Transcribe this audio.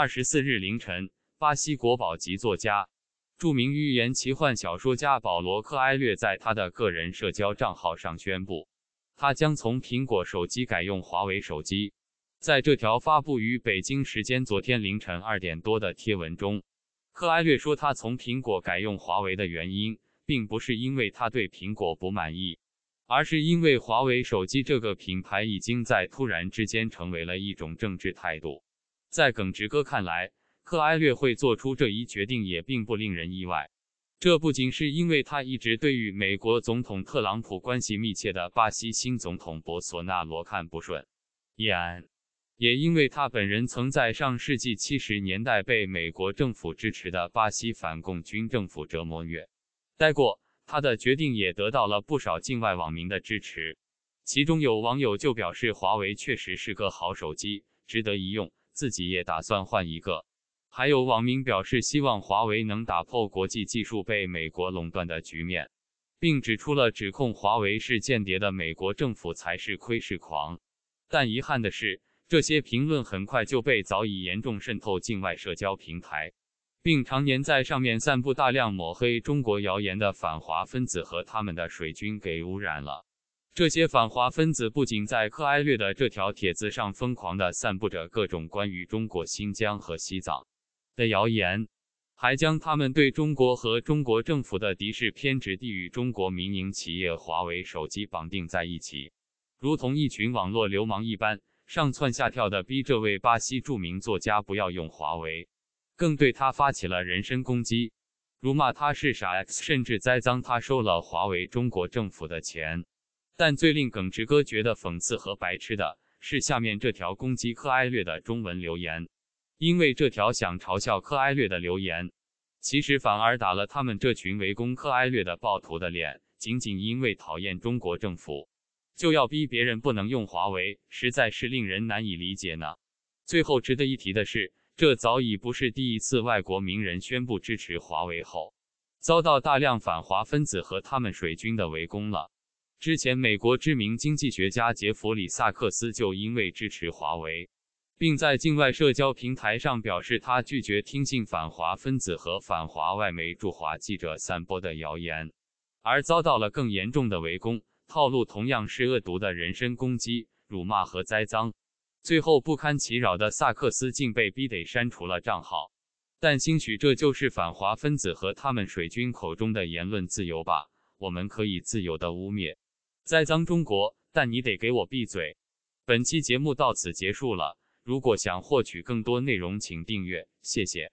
二十四日凌晨，巴西国宝级作家、著名寓言奇幻小说家保罗·克埃略在他的个人社交账号上宣布，他将从苹果手机改用华为手机。在这条发布于北京时间昨天凌晨二点多的贴文中，克埃略说，他从苹果改用华为的原因，并不是因为他对苹果不满意，而是因为华为手机这个品牌已经在突然之间成为了一种政治态度。在耿直哥看来，克埃略会做出这一决定也并不令人意外。这不仅是因为他一直对于美国总统特朗普关系密切的巴西新总统博索纳罗看不顺眼，也因为他本人曾在上世纪七十年代被美国政府支持的巴西反共军政府折磨虐待过。他的决定也得到了不少境外网民的支持，其中有网友就表示：“华为确实是个好手机，值得一用。”自己也打算换一个。还有网民表示，希望华为能打破国际技术被美国垄断的局面，并指出了指控华为是间谍的美国政府才是窥视狂。但遗憾的是，这些评论很快就被早已严重渗透境外社交平台，并常年在上面散布大量抹黑中国谣言的反华分子和他们的水军给污染了。这些反华分子不仅在克埃略的这条帖子上疯狂地散布着各种关于中国新疆和西藏的谣言，还将他们对中国和中国政府的敌视偏执地与中国民营企业华为手机绑定在一起，如同一群网络流氓一般上窜下跳地逼这位巴西著名作家不要用华为，更对他发起了人身攻击，辱骂他是傻 X，甚至栽赃他收了华为中国政府的钱。但最令耿直哥觉得讽刺和白痴的是下面这条攻击科埃略的中文留言，因为这条想嘲笑科埃略的留言，其实反而打了他们这群围攻科埃略的暴徒的脸。仅仅因为讨厌中国政府，就要逼别人不能用华为，实在是令人难以理解呢。最后值得一提的是，这早已不是第一次外国名人宣布支持华为后，遭到大量反华分子和他们水军的围攻了。之前，美国知名经济学家杰弗里·萨克斯就因为支持华为，并在境外社交平台上表示他拒绝听信反华分子和反华外媒驻华记者散播的谣言，而遭到了更严重的围攻。套路同样是恶毒的人身攻击、辱骂和栽赃，最后不堪其扰的萨克斯竟被逼得删除了账号。但兴许这就是反华分子和他们水军口中的言论自由吧？我们可以自由的污蔑。栽赃中国，但你得给我闭嘴！本期节目到此结束了。如果想获取更多内容，请订阅，谢谢。